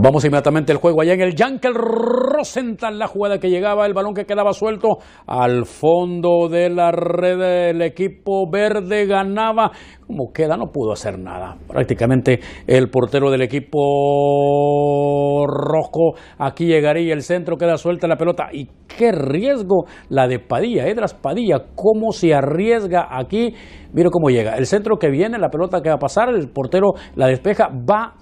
vamos inmediatamente al juego. Allá en el Yankel Rosenthal, la jugada que llegaba, el balón que quedaba suelto al fondo de la red. El equipo verde ganaba. Como queda, no pudo hacer nada. Prácticamente el portero del equipo rojo. Aquí llegaría el centro, queda suelta la pelota. Y qué riesgo la de Padilla, Edras Padilla. Cómo se arriesga aquí. Mira cómo llega. El centro que viene, la pelota que va a pasar, el portero la despeja, va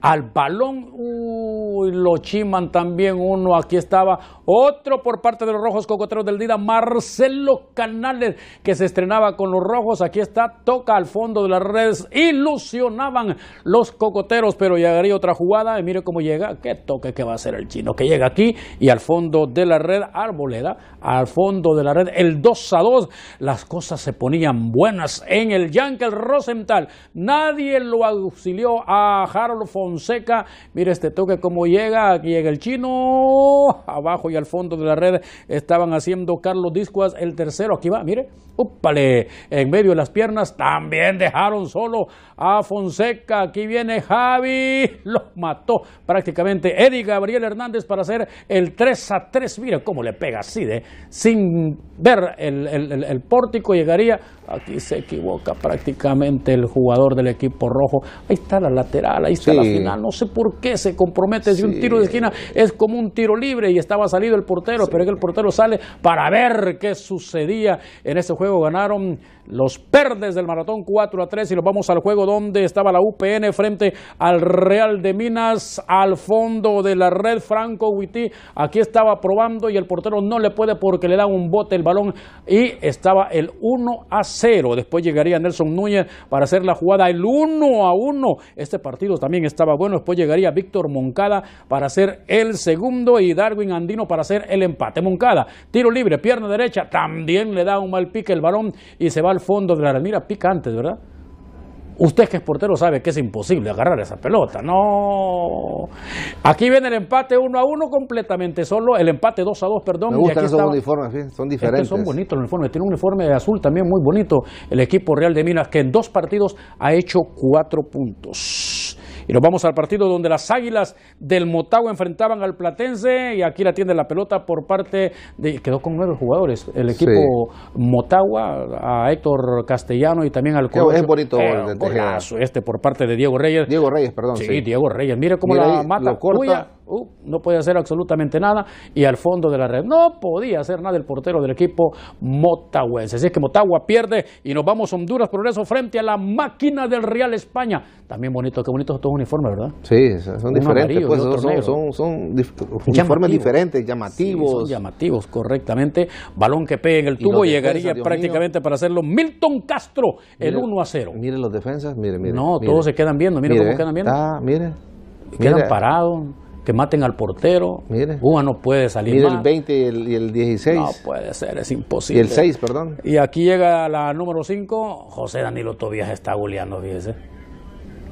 al balón. Uy, lo chiman también uno. Aquí estaba otro por parte de los rojos cocoteros del día. Marcelo Canales, que se estrenaba con los rojos. Aquí está, toca al fondo de las redes. Ilusionaban los cocoteros, pero llegaría otra jugada. Y mire cómo llega. Qué toque que va a hacer el chino. Que llega aquí y al fondo de la red, arboleda, al fondo de la red, el 2 a 2. Las cosas se ponían buenas en el Yankee, Rosenthal. Nadie lo auxilió a Harold Fonseca. Mira este toque cómo llega, aquí llega el chino, abajo y al fondo de la red estaban haciendo Carlos Discuas el tercero, aquí va, mire, úpale, en medio de las piernas, también dejaron solo a Fonseca, aquí viene Javi, lo mató prácticamente Eddie Gabriel Hernández para hacer el 3 a 3, mira cómo le pega así de, sin ver el, pórtico llegaría, aquí se equivoca prácticamente el jugador del equipo rojo, ahí está la lateral, ahí está la no sé por qué se compromete. Si un tiro de esquina es como un tiro libre y estaba salido el portero, pero que el portero sale para ver qué sucedía en ese juego. Ganaron los perdes del Maratón 4 a 3 y los vamos al juego donde estaba la UPN frente al Real de Minas, al fondo de la red Franco Huití. Aquí estaba probando y el portero no le puede porque le da un bote el balón y estaba el 1 a 0. Después llegaría Nelson Núñez para hacer la jugada el 1 a 1. Este partido también estaba bueno. Después llegaría Víctor Moncada para ser el segundo y Darwin Andino para hacer el empate. Moncada, tiro libre, pierna derecha, también le da un mal pique el balón y se va al fondo de la red. Mira, pica antes, ¿verdad? Usted que es portero sabe que es imposible agarrar esa pelota. No. Aquí viene el empate uno a uno completamente, solo el empate 2 a 2, perdón. esos uniformes, son diferentes. son bonitos los uniformes. Tiene un uniforme azul también muy bonito el equipo Real de Minas, que en dos partidos ha hecho cuatro puntos. Y nos vamos al partido donde las Águilas del Motagua enfrentaban al Platense y aquí la tiende la pelota por parte de... Quedó con nueve jugadores el equipo Motagua, a Héctor Castellano y también al... Colocho. Es bonito eh, este por parte de Diego Reyes. Diego Reyes, perdón. Sí, Diego Reyes. Mire cómo la mata. Lo corta. Uh, no podía hacer absolutamente nada. Y al fondo de la red, no podía hacer nada el portero del equipo Motagua Así es que Motagua pierde y nos vamos Honduras Progreso frente a la máquina del Real España. También bonito, qué bonito estos uniformes, ¿verdad? Sí, son diferentes. Pues, son, uniformes diferentes, llamativos. llamativos, correctamente. Balón que pegue en el tubo y llegaría prácticamente para hacerlo Milton Castro, el 1 a 0. miren los defensas, mire, miren No, todos se quedan viendo, miren cómo quedan viendo. Ah, mire. Quedan parados que maten al portero. Mire. no puede salir. Mire el 20 y el, 16. No puede ser, es imposible. Y el 6, perdón. Y aquí llega la número 5, José Danilo Tobías está goleando, fíjese.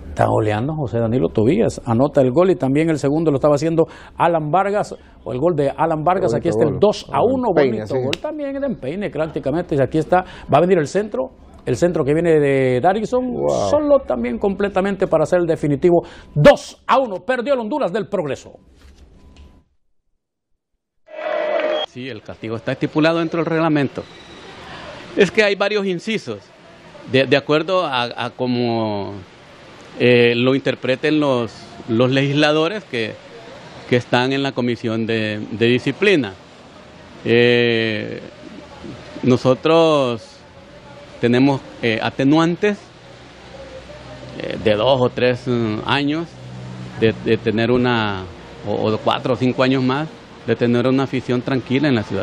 Está goleando José Danilo Tobías. Anota el gol y también el segundo lo estaba haciendo Alan Vargas, o el gol de Alan Vargas. aquí está el 2 a 1, bonito, gol. También el empeine prácticamente. Y aquí está, va a venir el centro el centro que viene de Darison, solo también completamente para hacer el definitivo. 2 a 1, perdió el Honduras del Progreso. Sí, el castigo está estipulado dentro del reglamento. Es que hay varios incisos, de, acuerdo a, cómo eh, lo interpreten los, los legisladores que, están en la comisión de, disciplina. Eh, nosotros tenemos eh, atenuantes eh, de dos o tres mm, años de, tener una, o cuatro o cinco años más, de tener una afición tranquila en la ciudad.